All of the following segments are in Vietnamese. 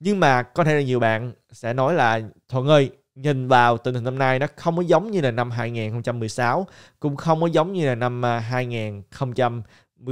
nhưng mà có thể là nhiều bạn sẽ nói là Thuận ơi nhìn vào tình hình năm nay nó không có giống như là năm 2016 cũng không có giống như là năm 2018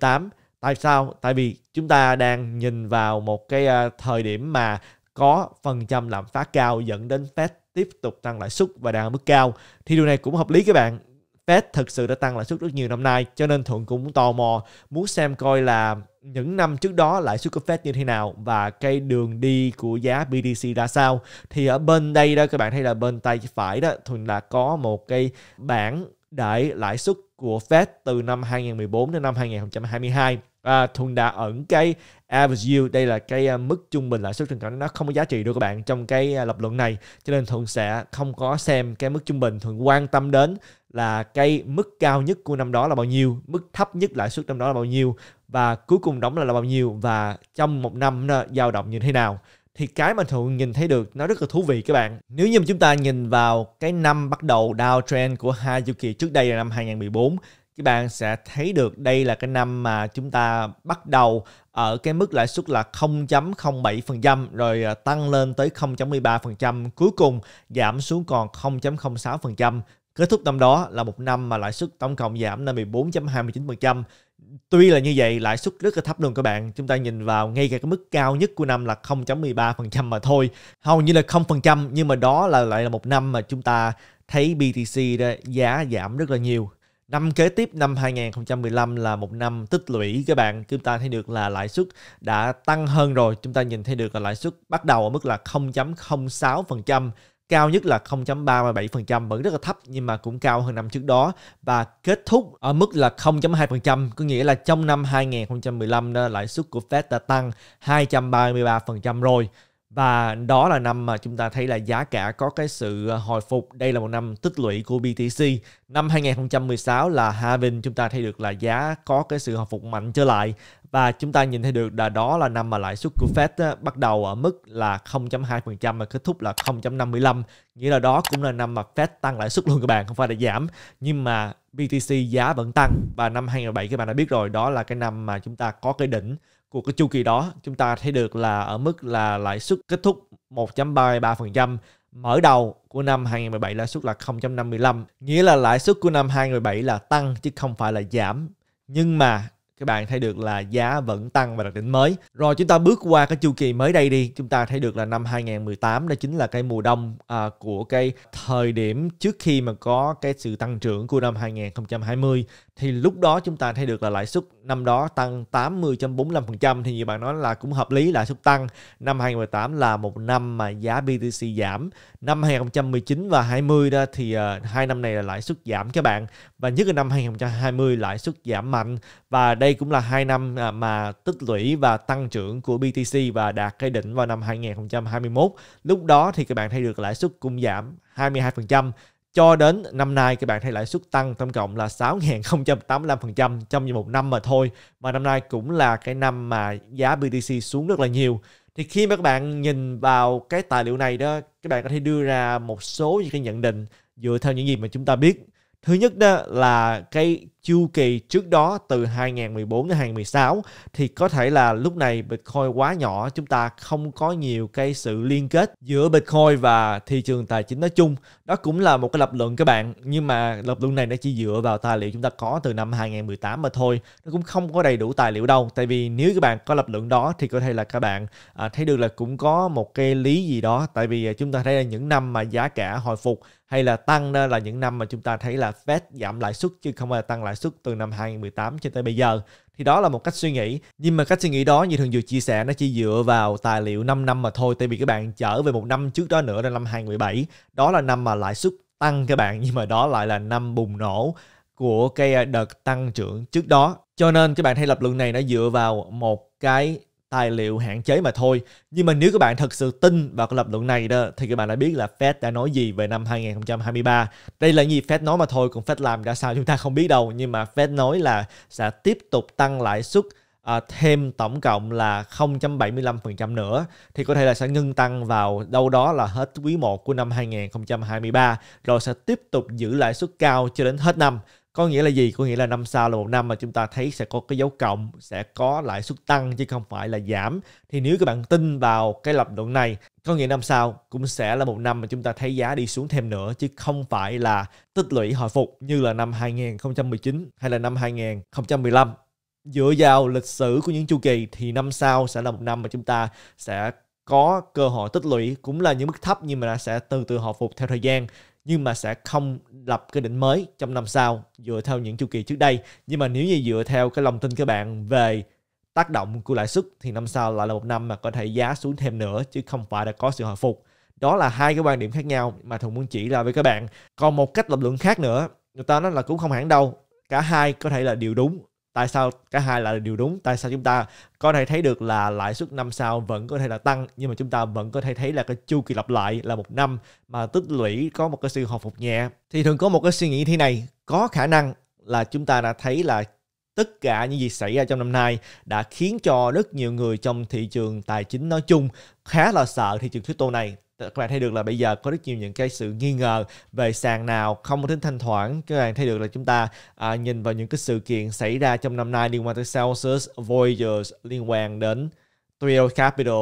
à, tại sao tại vì chúng ta đang nhìn vào một cái à, thời điểm mà có phần trăm lạm phát cao dẫn đến Fed tiếp tục tăng lãi suất và đang ở mức cao thì điều này cũng hợp lý các bạn Fed thực sự đã tăng lãi suất rất nhiều năm nay cho nên Thuận cũng tò mò muốn xem coi là những năm trước đó lãi suất của Fed như thế nào và cái đường đi của giá BTC ra sao thì ở bên đây đó các bạn thấy là bên tay phải đó Thuận là có một cái bảng để lãi suất của Fed từ năm 2014 đến năm 2022 à, Thuần đã ẩn cái average yield đây là cái à, mức trung bình lãi suất trên cảnh nó không có giá trị được các bạn trong cái à, lập luận này cho nên Thuần sẽ không có xem cái mức trung bình Thuần quan tâm đến là cái mức cao nhất của năm đó là bao nhiêu mức thấp nhất lãi suất năm đó là bao nhiêu và cuối cùng đóng là, là bao nhiêu và trong một năm nó dao động như thế nào thì cái mà thường nhìn thấy được nó rất là thú vị các bạn. Nếu như chúng ta nhìn vào cái năm bắt đầu downtrend của hai chu kỳ trước đây là năm 2014 các bạn sẽ thấy được đây là cái năm mà chúng ta bắt đầu ở cái mức lãi suất là 0.07% rồi à, tăng lên tới 0.13% cuối cùng giảm xuống còn 0.06% Kết thúc năm đó là một năm mà lãi suất tổng cộng giảm lên 14.29%. Tuy là như vậy, lãi suất rất là thấp luôn các bạn. Chúng ta nhìn vào ngay cả cái mức cao nhất của năm là 0.13% mà thôi. Hầu như là 0% nhưng mà đó là lại là một năm mà chúng ta thấy BTC đó, giá giảm rất là nhiều. Năm kế tiếp năm 2015 là một năm tích lũy các bạn. Chúng ta thấy được là lãi suất đã tăng hơn rồi. Chúng ta nhìn thấy được là lãi suất bắt đầu ở mức là 0.06% cao nhất là 0.37% vẫn rất là thấp nhưng mà cũng cao hơn năm trước đó và kết thúc ở mức là 0.2% có nghĩa là trong năm 2015 đó, lãi suất của Fed đã tăng 233% rồi và đó là năm mà chúng ta thấy là giá cả có cái sự ờ, hồi phục. Đây là một năm tích lũy của BTC. Năm 2016 là Havin chúng ta thấy được là giá có cái sự hồi phục mạnh trở lại. Và chúng ta nhìn thấy được là đó là năm mà lãi suất của Fed bắt đầu ở mức là 0.2% và kết thúc là 0.55. Nghĩa là đó cũng là năm mà Fed tăng lãi suất luôn các bạn, không phải là giảm. Nhưng mà BTC giá vẫn tăng và năm 2007 các bạn đã biết rồi đó là cái năm mà chúng ta có cái đỉnh của cái chu kỳ đó chúng ta thấy được là ở mức là lãi suất kết thúc 1.33%, mở đầu của năm 2017 lãi suất là 0.55, nghĩa là lãi suất của năm 2017 là tăng chứ không phải là giảm. Nhưng mà các bạn thấy được là giá vẫn tăng và đạt đỉnh mới. Rồi chúng ta bước qua cái chu kỳ mới đây đi, chúng ta thấy được là năm 2018 đó chính là cái mùa đông à, của cái thời điểm trước khi mà có cái sự tăng trưởng của năm 2020 thì lúc đó chúng ta thấy được là lãi suất năm đó tăng 80.45% thì nhiều bạn nói là cũng hợp lý lãi suất tăng. Năm 2018 là một năm mà giá BTC giảm năm 2019 và 20 đó thì ờ, hai năm này là lãi suất giảm các bạn và nhất là năm 2020 lãi suất giảm mạnh và đây cũng là hai năm ờ, mà tích lũy và tăng trưởng của BTC và đạt cái đỉnh vào năm 2021 lúc đó thì các bạn thấy được lãi suất cũng giảm 22% cho đến năm nay các bạn thấy lãi suất tăng tổng cộng là 6.085% trong một năm mà thôi mà năm nay cũng là cái năm mà giá BTC xuống rất là nhiều thì khi mà các bạn nhìn vào cái tài liệu này đó các bạn có thể đưa ra một số những cái nhận định dựa theo những gì mà chúng ta biết thứ nhất đó là cái chu kỳ trước đó từ 2014 đến 2016 thì có thể là lúc này Bitcoin quá nhỏ chúng ta không có nhiều cái sự liên kết giữa Bitcoin và thị trường tài chính nói chung đó cũng là một cái lập luận các bạn nhưng mà lập luận này nó chỉ dựa vào tài liệu chúng ta có từ năm 2018 mà thôi nó cũng không có đầy đủ tài liệu đâu tại vì nếu các bạn có lập luận đó thì có thể là các bạn à, thấy được là cũng có một cái lý gì đó tại vì à, chúng ta thấy là những năm mà giá cả hồi phục hay là tăng đó là những năm mà chúng ta thấy là Fed giảm lãi suất chứ không phải là tăng lãi lãi suất từ năm 2018 cho tới bây giờ thì đó là một cách suy nghĩ nhưng mà cách suy nghĩ đó như thường vừa chia sẻ nó chỉ dựa vào tài liệu 5 năm mà thôi tại vì các bạn trở về một năm trước đó nữa là năm 2017 đó là năm mà lãi suất tăng các bạn nhưng mà đó lại là năm bùng nổ của cái đợt tăng trưởng trước đó cho nên các bạn thấy lập luận này nó dựa vào một cái tài liệu hạn chế mà thôi. Nhưng mà nếu các bạn thật sự tin vào cái lập luận này đó thì các bạn đã biết là Fed đã nói gì về năm 2023. Đây là gì Fed nói mà thôi, còn Fed làm ra sao chúng ta không biết đâu. Nhưng mà Fed nói là sẽ tiếp tục tăng lãi suất à, thêm tổng cộng là 0.75% nữa thì có thể là sẽ ngưng tăng vào đâu đó là hết quý 1 của năm 2023 rồi sẽ tiếp tục giữ lãi suất cao cho đến hết năm. Có nghĩa là gì? Có nghĩa là năm sau là một năm mà chúng ta thấy sẽ có cái dấu cộng, sẽ có lãi suất tăng chứ không phải là giảm. Thì nếu các bạn tin vào cái lập luận này, có nghĩa năm sau cũng sẽ là một năm mà chúng ta thấy giá đi xuống thêm nữa chứ không phải là tích lũy hồi phục như là năm 2019 hay là năm 2015 dựa vào lịch sử của những chu kỳ thì năm sau sẽ là một năm mà chúng ta sẽ có cơ hội tích lũy cũng là những mức thấp nhưng mà sẽ từ từ hồi phục theo thời gian nhưng mà sẽ không lập cái đỉnh mới trong năm sau dựa theo những chu kỳ trước đây nhưng mà nếu như dựa theo cái lòng tin các bạn về tác động của lãi suất thì năm sau lại là một năm mà có thể giá xuống thêm nữa chứ không phải là có sự hồi phục đó là hai cái quan điểm khác nhau mà thùng muốn chỉ ra với các bạn còn một cách lập luận khác nữa người ta nói là cũng không hẳn đâu cả hai có thể là điều đúng tại sao cả hai là điều đúng tại sao chúng ta có thể thấy được là lãi suất năm sau vẫn có thể là tăng nhưng mà chúng ta vẫn có thể thấy là cái chu kỳ lặp lại là một năm mà tích lũy có một cái sự hồi phục nhẹ thì thường có một cái suy nghĩ thế này có khả năng là chúng ta đã thấy là tất cả những gì xảy ra trong năm nay đã khiến cho rất nhiều người trong thị trường tài chính nói chung khá là sợ thị trường crypto này các bạn thấy được là bây giờ có rất nhiều những cái sự nghi ngờ về sàn nào không có tính thanh thoảng các bạn thấy được là chúng ta à, nhìn vào những cái sự kiện xảy ra trong năm nay liên quan tới Celsius, Voyagers liên quan đến Trio Capital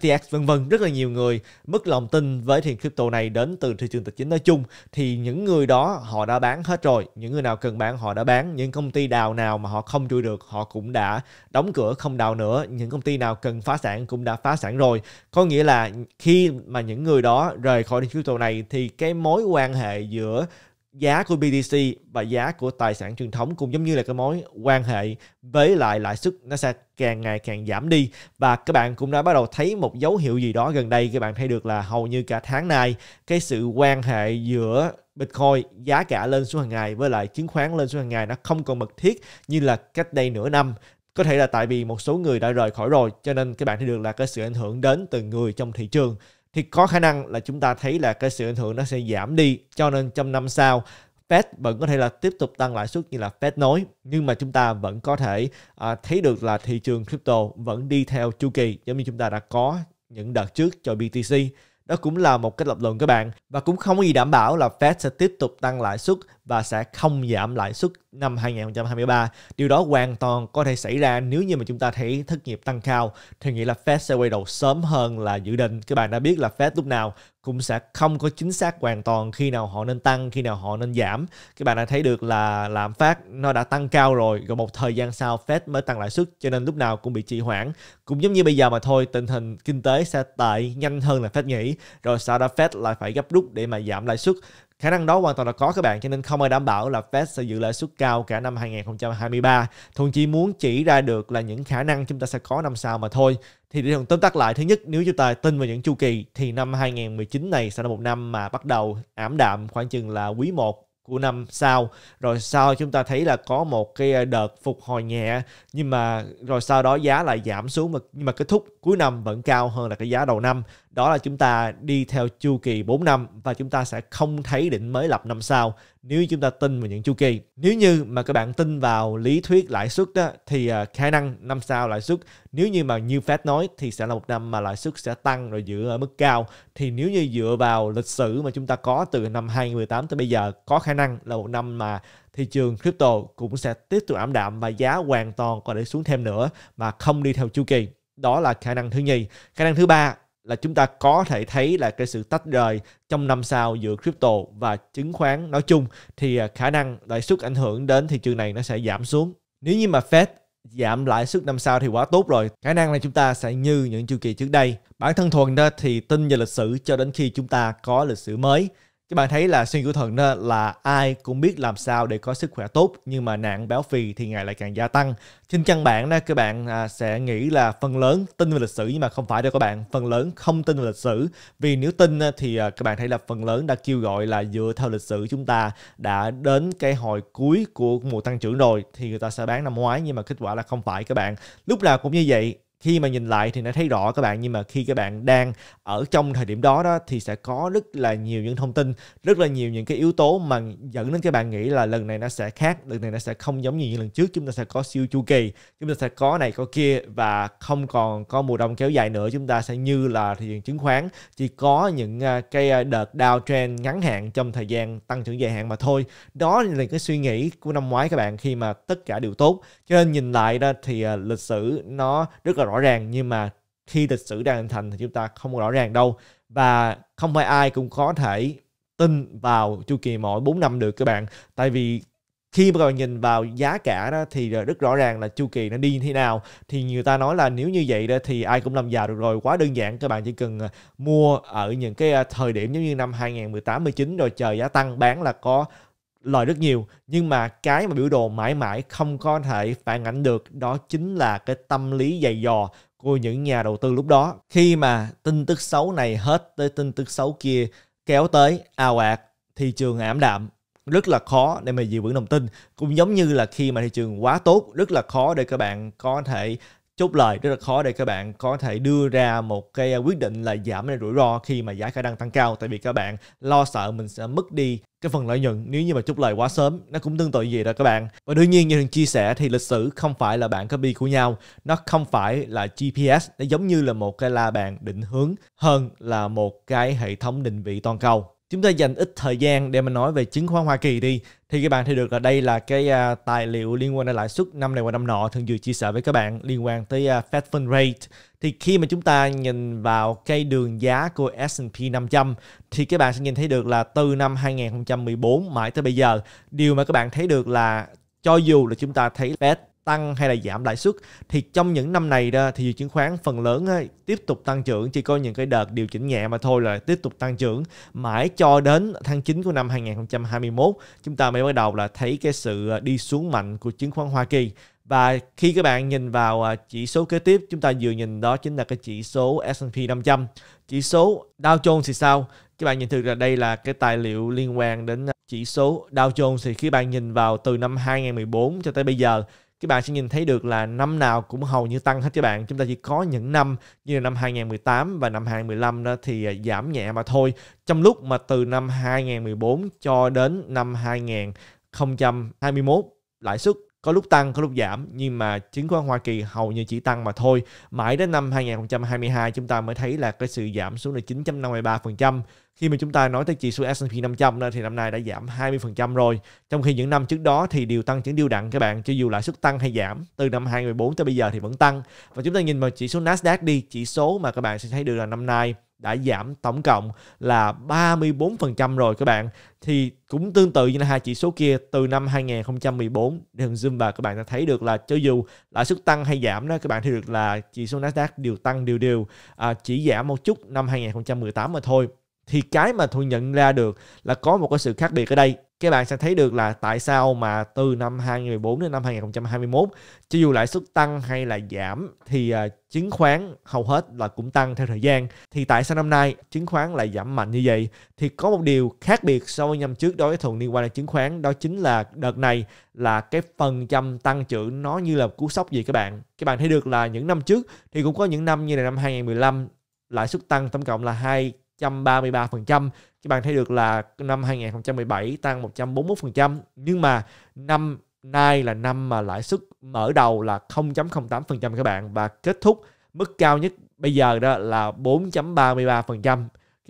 FTX vân vân rất là nhiều người mất lòng tin với tiền crypto này đến từ thị trường tài chính nói chung thì những người đó họ đã bán hết rồi những người nào cần bán họ đã bán những công ty đào nào mà họ không chui được họ cũng đã đóng cửa không đào nữa những công ty nào cần phá sản cũng đã phá sản rồi có nghĩa là khi mà những người đó rời khỏi thị crypto này thì cái mối quan hệ giữa giá của BTC và giá của tài sản truyền thống cũng giống như là cái mối quan hệ với lại lãi suất nó sẽ càng ngày càng giảm đi và các bạn cũng đã bắt đầu thấy một dấu hiệu gì đó gần đây các bạn thấy được là hầu như cả tháng nay cái sự quan hệ giữa Bitcoin giá cả lên xuống hàng ngày với lại chứng khoán lên xuống hàng ngày nó không còn mật thiết như là cách đây nửa năm có thể là tại vì một số người đã rời khỏi rồi cho nên các bạn thấy được là cái sự ảnh hưởng đến từ người trong thị trường thì có khả năng là chúng ta thấy là cái sự ảnh hưởng nó sẽ giảm đi cho nên trong năm sau Fed vẫn có thể là tiếp tục tăng lãi suất như là Fed nói nhưng mà chúng ta vẫn có thể à, thấy được là thị trường crypto vẫn đi theo chu kỳ giống như chúng ta đã có những đợt trước cho BTC đó cũng là một cách lập luận các bạn và cũng không có gì đảm bảo là Fed sẽ tiếp tục tăng lãi suất và sẽ không giảm lãi suất năm 2023. Điều đó hoàn toàn có thể xảy ra nếu như mà chúng ta thấy thất nghiệp tăng cao thì nghĩ là Fed sẽ quay đầu sớm hơn là dự định. Các bạn đã biết là Fed lúc nào cũng sẽ không có chính xác hoàn toàn khi nào họ nên tăng, khi nào họ nên giảm. Các bạn đã thấy được là lạm phát nó đã tăng cao rồi, rồi một thời gian sau Fed mới tăng lãi suất cho nên lúc nào cũng bị trì hoãn. Cũng giống như bây giờ mà thôi, tình hình kinh tế sẽ tệ nhanh hơn là Fed nghĩ, rồi sau đó Fed lại phải gấp rút để mà giảm lãi suất. Khả năng đó hoàn toàn là có các bạn cho nên không ai đảm bảo là Fed sẽ giữ lãi suất cao cả năm 2023. Thuận chỉ muốn chỉ ra được là những khả năng chúng ta sẽ có năm sau mà thôi. Thì để tóm tắt lại, thứ nhất nếu chúng ta tin vào những chu kỳ thì năm 2019 này sẽ là một năm mà bắt đầu ảm đạm khoảng chừng là quý 1 của năm sau rồi sau chúng ta thấy là có một cái ờ, đợt phục hồi nhẹ nhưng mà rồi sau đó giá lại giảm xuống mà nhưng mà kết thúc cuối năm vẫn cao hơn là cái giá đầu năm đó là chúng ta đi theo chu kỳ 4 năm và chúng ta sẽ không thấy đỉnh mới lập năm sau nếu chúng ta tin vào những chu kỳ. Nếu như mà các bạn tin vào lý thuyết lãi suất đó thì à, khả năng năm sau lãi suất nếu như mà như Fed nói thì sẽ là một năm mà lãi suất sẽ tăng rồi giữ ở mức cao thì nếu như dựa vào lịch sử mà chúng ta có từ năm 2018 tới bây giờ có khả năng là một năm mà thị trường crypto cũng sẽ tiếp tục ảm đạm và giá hoàn toàn có thể xuống thêm nữa mà không đi theo chu kỳ đó là khả năng thứ nhì khả năng thứ ba là chúng ta có thể thấy là cái sự tách rời trong năm sau giữa crypto và chứng khoán nói chung thì à, khả năng lãi suất ảnh hưởng đến thị trường này nó sẽ giảm xuống. Nếu như mà Fed giảm lãi suất năm sau thì quá tốt rồi. Khả năng là chúng ta sẽ như những chu kỳ trước đây. Bản thân thuần đó thì tin vào lịch sử cho đến khi chúng ta có lịch sử mới các bạn thấy là suy nghĩ của thần đó là ai cũng biết làm sao để có sức khỏe tốt nhưng mà nạn béo phì thì ngày lại càng gia tăng trên căn bản đó các bạn à, sẽ nghĩ là phần lớn tin về lịch sử nhưng mà không phải đâu các bạn phần lớn không tin về lịch sử vì nếu tin thì à, các bạn thấy là phần lớn đã kêu gọi là dựa theo lịch sử chúng ta đã đến cái hồi cuối của mùa tăng trưởng rồi thì người ta sẽ bán năm ngoái nhưng mà kết quả là không phải các bạn lúc nào cũng như vậy khi mà nhìn lại thì nó thấy rõ các bạn nhưng mà khi các bạn đang ở trong thời điểm đó đó thì sẽ có rất là nhiều những thông tin rất là nhiều những cái yếu tố mà dẫn đến các bạn nghĩ là lần này nó sẽ khác lần này nó sẽ không giống như những lần trước chúng ta sẽ có siêu chu kỳ chúng ta sẽ có này có kia và không còn có mùa đông kéo dài nữa chúng ta sẽ như là thị trường chứng khoán chỉ có những à, cái à, đợt downtrend ngắn hạn trong thời gian tăng trưởng dài hạn mà thôi đó là cái suy nghĩ của năm ngoái các bạn khi mà tất cả đều tốt cho nên nhìn lại đó thì à, lịch sử nó rất là rõ ràng nhưng mà khi lịch sử đang hình thành thì chúng ta không rõ ràng đâu và không phải ai cũng có thể tin vào chu kỳ mỗi 4 năm được các bạn tại vì khi mà các bạn nhìn vào giá cả đó thì rất rõ ràng là chu kỳ nó đi như thế nào thì người ta nói là nếu như vậy đó thì ai cũng làm giàu được rồi quá đơn giản các bạn chỉ cần à, mua ở những cái à, thời điểm giống như năm 2018 19 rồi chờ giá tăng bán là có lời rất nhiều nhưng mà cái mà biểu đồ mãi mãi không có thể phản ảnh được đó chính là cái tâm lý dày dò của những nhà đầu tư lúc đó khi mà tin tức xấu này hết tới tin tức xấu kia kéo tới ào ạt thị trường ảm đạm rất là khó để mà giữ vững lòng tin cũng giống như là khi mà thị trường quá tốt rất là khó để các bạn có thể chốt lời rất là khó để các bạn có thể đưa ra một cái à, quyết định là giảm rủi ro khi mà giá khả năng tăng cao tại vì các bạn lo sợ mình sẽ mất đi cái phần lợi nhuận nếu như mà chốt lời quá sớm nó cũng tương tự vậy đó các bạn và đương nhiên như thường chia sẻ thì lịch sử không phải là bạn copy của nhau nó không phải là GPS nó giống như là một cái la bàn định hướng hơn là một cái hệ thống định vị toàn cầu chúng ta dành ít thời gian để mà nói về chứng khoán Hoa Kỳ đi thì các bạn thấy được là đây là cái uh, tài liệu liên quan đến lãi suất năm này và năm nọ thường vừa chia sẻ với các bạn liên quan tới uh, Fed Fund Rate thì khi mà chúng ta nhìn vào cây đường giá của S&P 500 thì các bạn sẽ nhìn thấy được là từ năm 2014 mãi tới bây giờ điều mà các bạn thấy được là cho dù là chúng ta thấy Fed tăng hay là giảm lãi suất thì trong những năm này đó thì chứng khoán phần lớn tiếp tục tăng trưởng chỉ có những cái đợt điều chỉnh nhẹ mà thôi là tiếp tục tăng trưởng mãi cho đến tháng 9 của năm 2021 chúng ta mới bắt đầu là thấy cái sự à, đi xuống mạnh của chứng khoán Hoa Kỳ và khi các bạn nhìn vào à, chỉ số kế tiếp chúng ta vừa nhìn đó chính là cái chỉ số S&P 500 chỉ số Dow Jones thì sao các bạn nhìn thực là đây là cái tài liệu liên quan đến à, chỉ số Dow Jones thì khi bạn nhìn vào từ năm 2014 cho tới bây giờ các bạn sẽ nhìn thấy được là năm nào cũng hầu như tăng hết các bạn. Chúng ta chỉ có những năm như là năm 2018 và năm 2015 đó thì à, giảm nhẹ mà thôi. Trong lúc mà từ năm 2014 cho đến năm 2021 lãi suất có lúc tăng có lúc giảm nhưng mà chứng khoán Hoa Kỳ hầu như chỉ tăng mà thôi mãi đến năm 2022 chúng ta mới thấy là cái sự giảm xuống là 9.53% khi mà chúng ta nói tới chỉ số S&P 500 thì năm nay đã giảm 20% rồi trong khi những năm trước đó thì điều tăng chứng điều đặn các bạn cho dù lãi suất tăng hay giảm từ năm 2014 tới bây giờ thì vẫn tăng và chúng ta nhìn vào chỉ số Nasdaq đi chỉ số mà các bạn sẽ thấy được là năm nay đã giảm tổng cộng là 34% rồi các bạn. Thì cũng tương tự như là hai chỉ số kia từ năm 2014 đường zoom và các bạn đã thấy được là cho dù lãi suất tăng hay giảm đó các bạn thấy được là chỉ số Nasdaq đều tăng đều đều à, chỉ giảm một chút năm 2018 mà thôi thì cái mà tôi nhận ra được là có một cái sự khác biệt ở đây các bạn sẽ thấy được là tại sao mà từ năm 2014 đến năm 2021 cho dù lãi suất tăng hay là giảm thì à, chứng khoán hầu hết là cũng tăng theo thời gian thì tại sao năm nay chứng khoán lại giảm mạnh như vậy thì có một điều khác biệt so với năm trước đối với thuận liên quan đến chứng khoán đó chính là đợt này là cái phần trăm tăng trưởng nó như là cú sốc gì các bạn các bạn thấy được là những năm trước thì cũng có những năm như là năm 2015 lãi suất tăng tổng cộng là hai 133%. Các bạn thấy được là năm 2017 tăng 141%, nhưng mà năm nay là năm mà lãi suất mở đầu là 0.08% các bạn và kết thúc mức cao nhất bây giờ đó là 4.33%. Các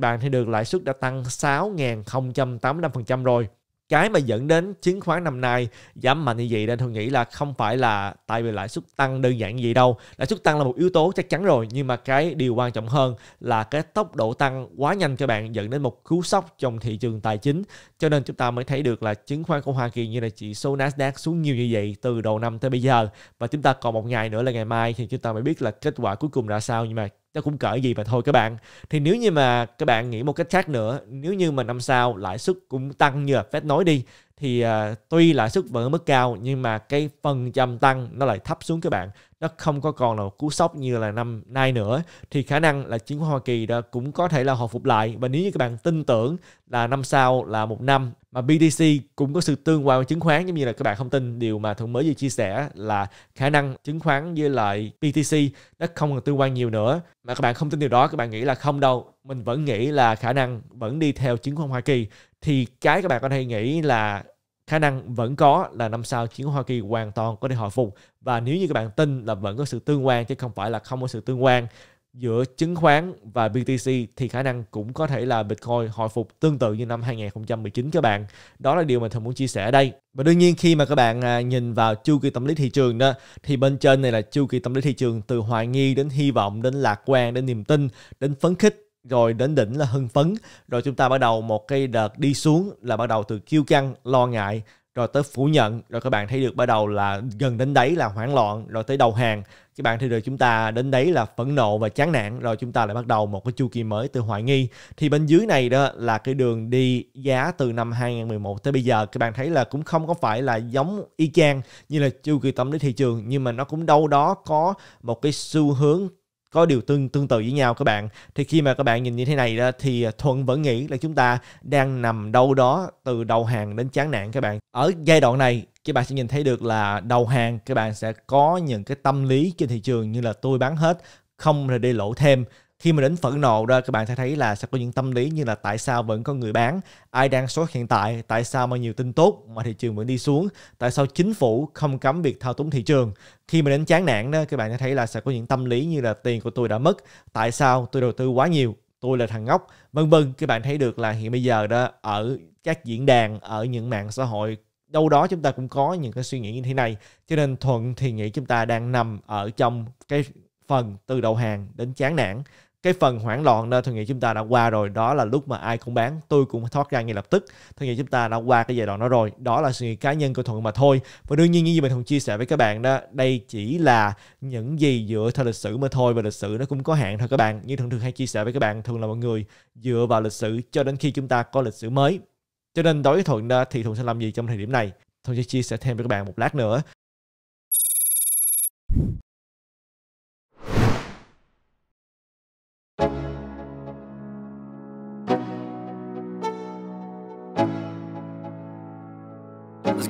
bạn thấy được lãi suất đã tăng 6.085% rồi cái mà dẫn đến chứng khoán năm nay giảm mạnh như vậy nên tôi nghĩ là không phải là tại vì lãi suất tăng đơn giản gì đâu lãi suất tăng là một yếu tố chắc chắn rồi nhưng mà cái điều quan trọng hơn là cái tốc độ tăng quá nhanh cho bạn dẫn đến một cú sốc trong thị trường tài chính cho nên chúng ta mới thấy được là chứng khoán của Hoa Kỳ như là chỉ số Nasdaq xuống nhiều như vậy từ đầu năm tới bây giờ và chúng ta còn một ngày nữa là ngày mai thì chúng ta mới biết là kết quả cuối cùng ra sao nhưng mà nó cũng cỡ gì mà thôi các bạn thì nếu như mà các bạn nghĩ một cách khác nữa nếu như mà năm sau lãi suất cũng tăng như là Fed nói đi thì uh, tuy lãi suất vẫn ở mức cao nhưng mà cái phần trăm tăng nó lại thấp xuống các bạn nó không có còn là một cú sốc như là năm nay nữa thì khả năng là chứng khoán Hoa Kỳ đã cũng có thể là hồi phục lại và nếu như các bạn tin tưởng là năm sau là một năm mà BTC cũng có sự tương quan với chứng khoán giống như là các bạn không tin điều mà thường mới vừa chia sẻ là khả năng chứng khoán với lại BTC nó không còn tương quan nhiều nữa mà các bạn không tin điều đó các bạn nghĩ là không đâu mình vẫn nghĩ là khả năng vẫn đi theo chứng khoán Hoa Kỳ thì cái các bạn có thể nghĩ là khả năng vẫn có là năm sau chiến Hoa Kỳ hoàn toàn có thể hồi phục và nếu như các bạn tin là vẫn có sự tương quan chứ không phải là không có sự tương quan giữa chứng khoán và BTC thì khả năng cũng có thể là Bitcoin hồi phục tương tự như năm 2019 các bạn. Đó là điều mà thầm muốn chia sẻ ở đây. Và đương nhiên khi mà các bạn à, nhìn vào chu kỳ tâm lý thị trường đó thì bên trên này là chu kỳ tâm lý thị trường từ hoài nghi đến hy vọng đến lạc quan đến niềm tin đến phấn khích rồi đến đỉnh là hưng phấn rồi chúng ta bắt đầu một cái đợt đi xuống là bắt đầu từ kiêu căng lo ngại rồi tới phủ nhận rồi các bạn thấy được bắt đầu là gần đến đấy là hoảng loạn rồi tới đầu hàng các bạn thấy được chúng ta đến đấy là phẫn nộ và chán nản rồi chúng ta lại bắt đầu một cái chu kỳ mới từ hoài nghi thì bên dưới này đó là cái đường đi giá từ năm 2011 tới bây giờ các bạn thấy là cũng không có phải là giống y chang như là chu kỳ tâm lý thị trường nhưng mà nó cũng đâu đó có một cái xu hướng có điều tương tương tự với nhau các bạn thì khi mà các bạn nhìn như thế này đó thì à, thuận vẫn nghĩ là chúng ta đang nằm đâu đó từ đầu hàng đến chán nản các bạn ở giai đoạn này các bạn sẽ nhìn thấy được là đầu hàng các bạn sẽ có những cái tâm lý trên thị trường như là tôi bán hết không là để lỗ thêm khi mà đến phẫn nộ ra các bạn sẽ thấy là sẽ có những tâm lý như là tại sao vẫn có người bán ai đang sốt hiện tại tại sao mà nhiều tin tốt mà thị trường vẫn đi xuống tại sao chính phủ không cấm việc thao túng thị trường khi mà đến chán nản đó các bạn sẽ thấy là sẽ có những tâm lý như là tiền của tôi đã mất tại sao tôi đầu tư quá nhiều tôi là thằng ngốc vân vân các bạn thấy được là hiện bây giờ đó ở các diễn đàn ở những mạng xã hội đâu đó chúng ta cũng có những cái suy nghĩ như thế này cho nên thuận thì nghĩ chúng ta đang nằm ở trong cái phần từ đầu hàng đến chán nản cái phần hoảng loạn nơi thương hiệu chúng ta đã qua rồi đó là lúc mà ai cũng bán tôi cũng thoát ra ngay lập tức thương hiệu chúng ta đã qua cái giai đoạn đó rồi đó là suy nghĩ cá nhân của thuận mà thôi và đương nhiên như mình thường chia sẻ với các bạn đó đây chỉ là những gì dựa theo lịch sử mà thôi và lịch sử nó cũng có hạn thôi các bạn như thường thường hay chia sẻ với các bạn thường là mọi người dựa vào lịch sử cho đến khi chúng ta có lịch sử mới cho nên đối với thuận đó thì thuận sẽ làm gì trong thời điểm này Tôi sẽ chia sẻ thêm với các bạn một lát nữa